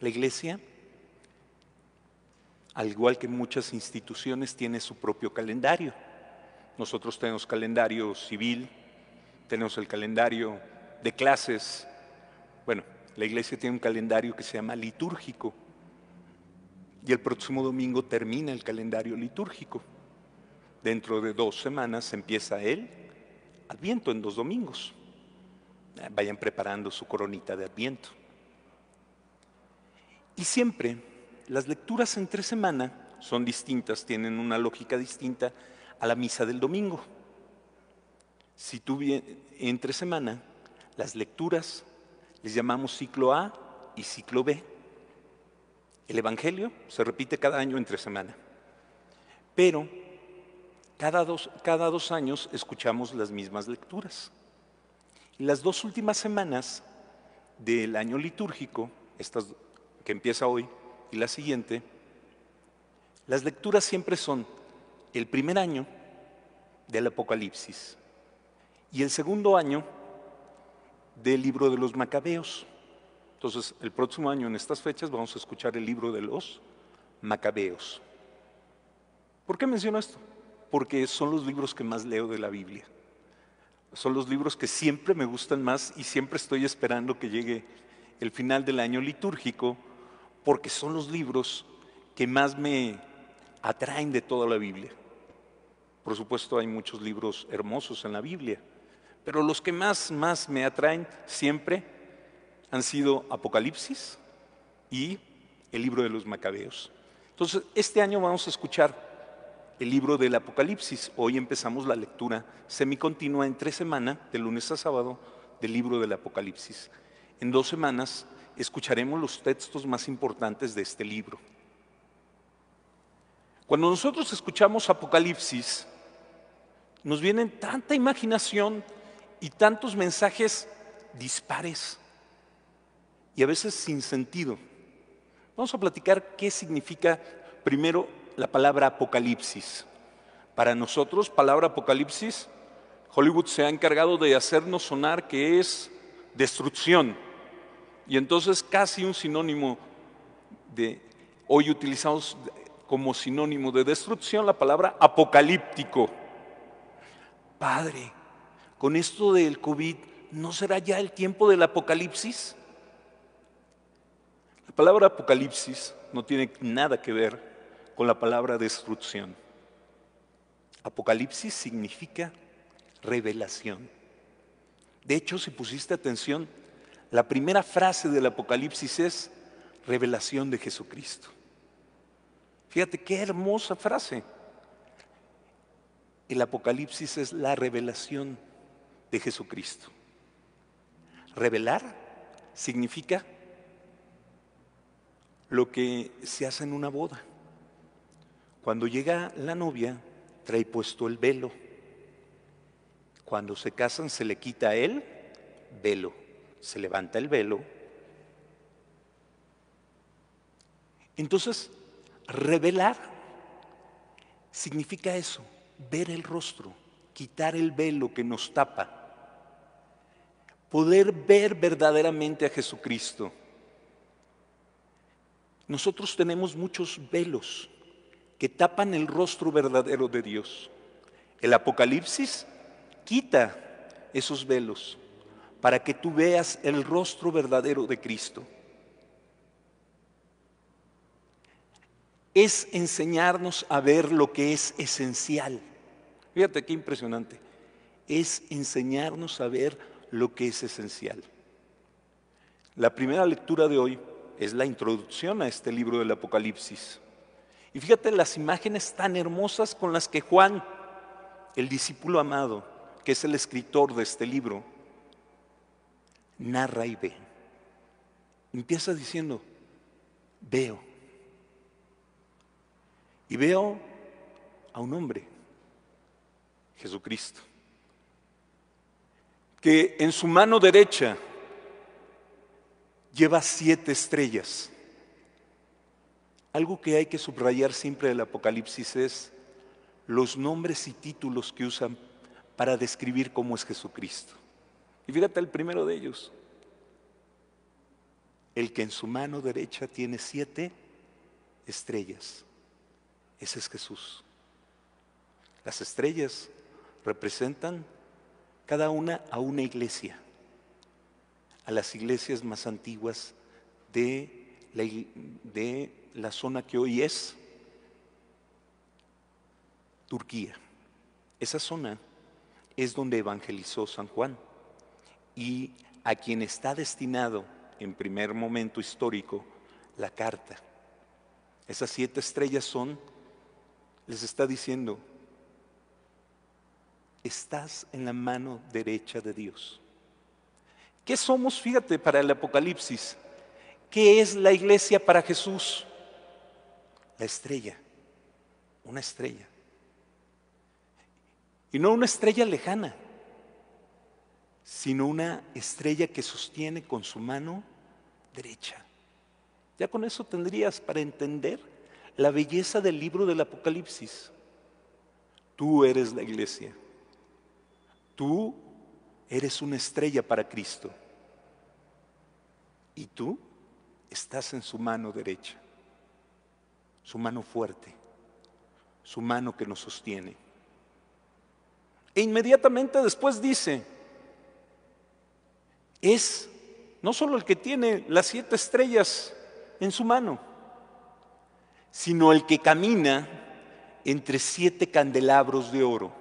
La iglesia, al igual que muchas instituciones, tiene su propio calendario. Nosotros tenemos calendario civil, tenemos el calendario de clases. Bueno, la iglesia tiene un calendario que se llama litúrgico. Y el próximo domingo termina el calendario litúrgico. Dentro de dos semanas empieza el Adviento en dos domingos. Eh, vayan preparando su coronita de Adviento. Y siempre las lecturas entre semana son distintas, tienen una lógica distinta a la misa del domingo. Si tú entre semana, las lecturas les llamamos ciclo A y ciclo B. El Evangelio se repite cada año entre semana. Pero cada dos, cada dos años escuchamos las mismas lecturas. Y las dos últimas semanas del año litúrgico, estas dos, empieza hoy, y la siguiente, las lecturas siempre son el primer año del Apocalipsis y el segundo año del libro de los Macabeos. Entonces, el próximo año en estas fechas vamos a escuchar el libro de los Macabeos. ¿Por qué menciono esto? Porque son los libros que más leo de la Biblia. Son los libros que siempre me gustan más y siempre estoy esperando que llegue el final del año litúrgico porque son los libros que más me atraen de toda la Biblia. Por supuesto hay muchos libros hermosos en la Biblia, pero los que más, más me atraen siempre han sido Apocalipsis y el libro de los Macabeos. Entonces, este año vamos a escuchar el libro del Apocalipsis. Hoy empezamos la lectura semicontinua en tres semanas, de lunes a sábado, del libro del Apocalipsis. En dos semanas escucharemos los textos más importantes de este libro. Cuando nosotros escuchamos Apocalipsis, nos vienen tanta imaginación y tantos mensajes dispares y a veces sin sentido. Vamos a platicar qué significa primero la palabra Apocalipsis. Para nosotros, palabra Apocalipsis, Hollywood se ha encargado de hacernos sonar que es destrucción y entonces casi un sinónimo de, hoy utilizamos como sinónimo de destrucción la palabra apocalíptico. Padre, con esto del COVID, ¿no será ya el tiempo del apocalipsis? La palabra apocalipsis no tiene nada que ver con la palabra destrucción. Apocalipsis significa revelación. De hecho, si pusiste atención, la primera frase del Apocalipsis es revelación de Jesucristo. Fíjate qué hermosa frase. El Apocalipsis es la revelación de Jesucristo. Revelar significa lo que se hace en una boda. Cuando llega la novia, trae puesto el velo. Cuando se casan, se le quita el velo se levanta el velo. Entonces, revelar significa eso, ver el rostro, quitar el velo que nos tapa, poder ver verdaderamente a Jesucristo. Nosotros tenemos muchos velos que tapan el rostro verdadero de Dios. El Apocalipsis quita esos velos para que tú veas el rostro verdadero de Cristo. Es enseñarnos a ver lo que es esencial. Fíjate qué impresionante. Es enseñarnos a ver lo que es esencial. La primera lectura de hoy es la introducción a este libro del Apocalipsis. Y fíjate las imágenes tan hermosas con las que Juan, el discípulo amado, que es el escritor de este libro, narra y ve. Empieza diciendo, veo. Y veo a un hombre, Jesucristo, que en su mano derecha lleva siete estrellas. Algo que hay que subrayar siempre del Apocalipsis es los nombres y títulos que usan para describir cómo es Jesucristo. Y fíjate el primero de ellos, el que en su mano derecha tiene siete estrellas. Ese es Jesús. Las estrellas representan cada una a una iglesia, a las iglesias más antiguas de la, de la zona que hoy es Turquía. Esa zona es donde evangelizó San Juan y a quien está destinado en primer momento histórico la carta. Esas siete estrellas son, les está diciendo, estás en la mano derecha de Dios. ¿Qué somos, fíjate, para el Apocalipsis? ¿Qué es la iglesia para Jesús? La estrella, una estrella. Y no una estrella lejana, sino una estrella que sostiene con su mano derecha. Ya con eso tendrías para entender la belleza del libro del Apocalipsis. Tú eres la iglesia. Tú eres una estrella para Cristo. Y tú estás en su mano derecha, su mano fuerte, su mano que nos sostiene. E inmediatamente después dice, es no solo el que tiene las siete estrellas en su mano, sino el que camina entre siete candelabros de oro.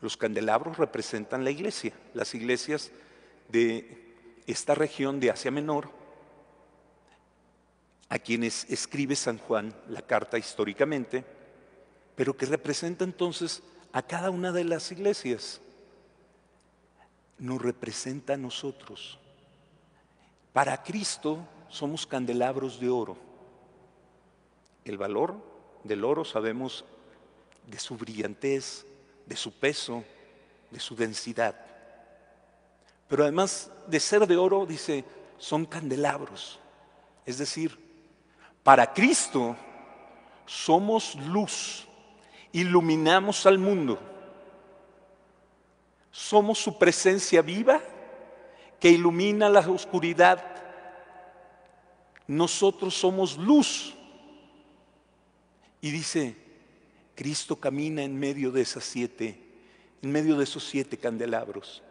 Los candelabros representan la iglesia, las iglesias de esta región de Asia Menor, a quienes escribe San Juan la carta históricamente, pero que representa entonces a cada una de las iglesias nos representa a nosotros. Para Cristo somos candelabros de oro. El valor del oro sabemos de su brillantez, de su peso, de su densidad. Pero además de ser de oro, dice, son candelabros. Es decir, para Cristo somos luz, iluminamos al mundo. Somos su presencia viva que ilumina la oscuridad. Nosotros somos luz. Y dice, Cristo camina en medio de esas siete, en medio de esos siete candelabros.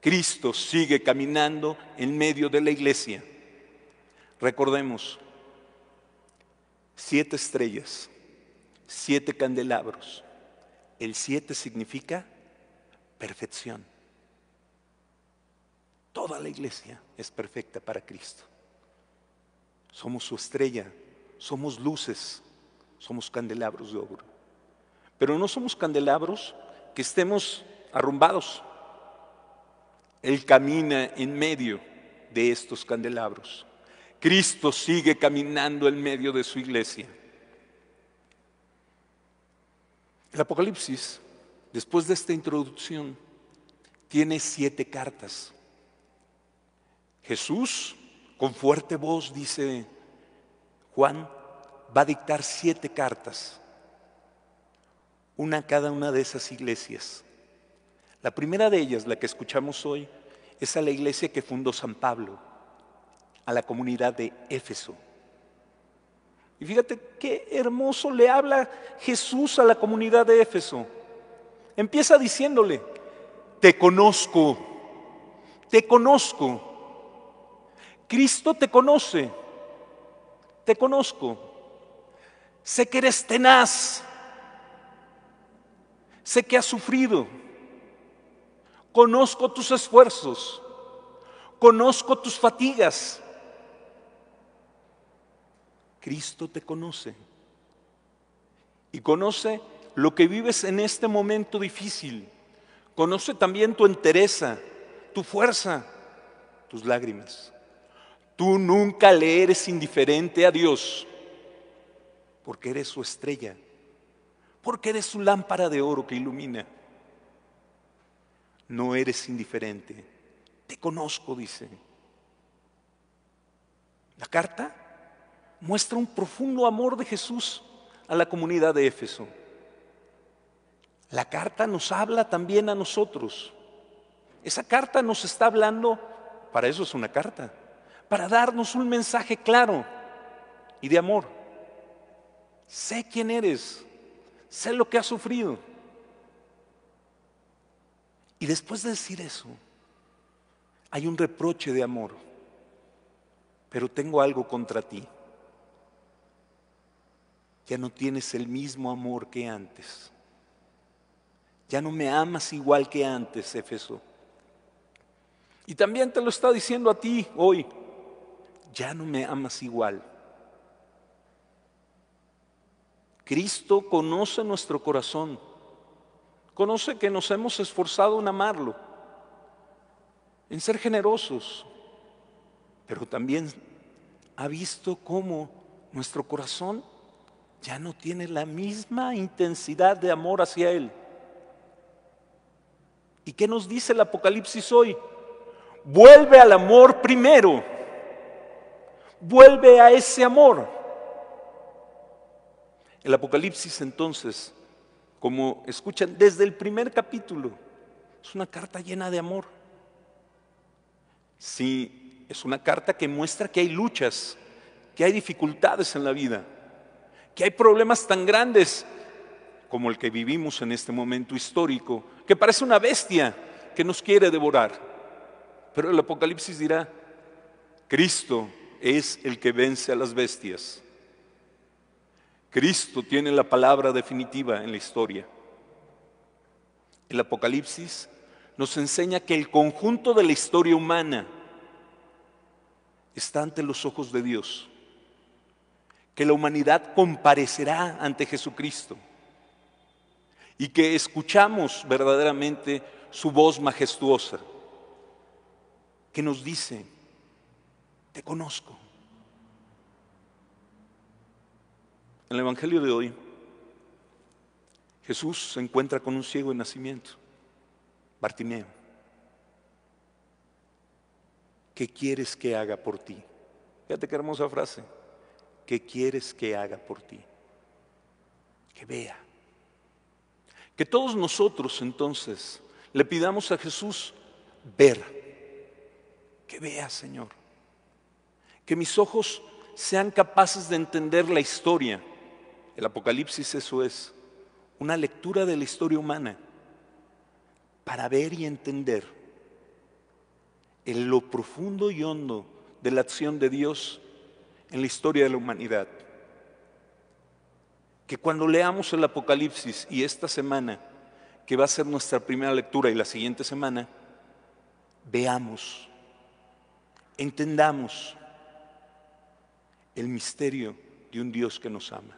Cristo sigue caminando en medio de la iglesia. Recordemos, siete estrellas, siete candelabros. El siete significa perfección. Toda la iglesia es perfecta para Cristo. Somos su estrella, somos luces, somos candelabros de oro. Pero no somos candelabros que estemos arrumbados. Él camina en medio de estos candelabros. Cristo sigue caminando en medio de su iglesia. El Apocalipsis Después de esta introducción, tiene siete cartas. Jesús, con fuerte voz, dice Juan, va a dictar siete cartas, una a cada una de esas iglesias. La primera de ellas, la que escuchamos hoy, es a la iglesia que fundó San Pablo, a la comunidad de Éfeso. Y fíjate qué hermoso le habla Jesús a la comunidad de Éfeso. Empieza diciéndole, te conozco, te conozco. Cristo te conoce, te conozco. Sé que eres tenaz, sé que has sufrido, conozco tus esfuerzos, conozco tus fatigas. Cristo te conoce y conoce lo que vives en este momento difícil. Conoce también tu entereza, tu fuerza, tus lágrimas. Tú nunca le eres indiferente a Dios, porque eres su estrella, porque eres su lámpara de oro que ilumina. No eres indiferente. Te conozco, dice. La carta muestra un profundo amor de Jesús a la comunidad de Éfeso. La carta nos habla también a nosotros. Esa carta nos está hablando, para eso es una carta, para darnos un mensaje claro y de amor. Sé quién eres, sé lo que has sufrido. Y después de decir eso, hay un reproche de amor, pero tengo algo contra ti. Ya no tienes el mismo amor que antes. Ya no me amas igual que antes, Efeso Y también te lo está diciendo a ti hoy. Ya no me amas igual. Cristo conoce nuestro corazón. Conoce que nos hemos esforzado en amarlo, en ser generosos, pero también ha visto cómo nuestro corazón ya no tiene la misma intensidad de amor hacia Él. ¿Y qué nos dice el Apocalipsis hoy? Vuelve al amor primero. Vuelve a ese amor. El Apocalipsis entonces, como escuchan desde el primer capítulo, es una carta llena de amor. Sí, es una carta que muestra que hay luchas, que hay dificultades en la vida, que hay problemas tan grandes como el que vivimos en este momento histórico, que parece una bestia que nos quiere devorar. Pero el Apocalipsis dirá, Cristo es el que vence a las bestias. Cristo tiene la palabra definitiva en la historia. El Apocalipsis nos enseña que el conjunto de la historia humana está ante los ojos de Dios, que la humanidad comparecerá ante Jesucristo y que escuchamos verdaderamente su voz majestuosa, que nos dice, te conozco. En el Evangelio de hoy, Jesús se encuentra con un ciego de nacimiento, Bartimeo. ¿Qué quieres que haga por ti? Fíjate qué hermosa frase. ¿Qué quieres que haga por ti? Que vea. Que todos nosotros entonces le pidamos a Jesús ver. Que vea, Señor. Que mis ojos sean capaces de entender la historia. El Apocalipsis eso es. Una lectura de la historia humana. Para ver y entender en lo profundo y hondo de la acción de Dios en la historia de la humanidad que cuando leamos el Apocalipsis y esta semana, que va a ser nuestra primera lectura y la siguiente semana, veamos, entendamos el misterio de un Dios que nos ama,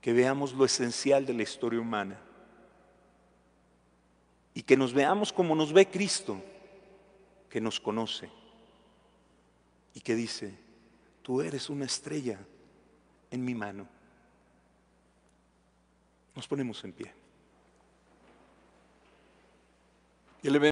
que veamos lo esencial de la historia humana y que nos veamos como nos ve Cristo, que nos conoce y que dice, tú eres una estrella en mi mano. Nos ponemos en pie. Y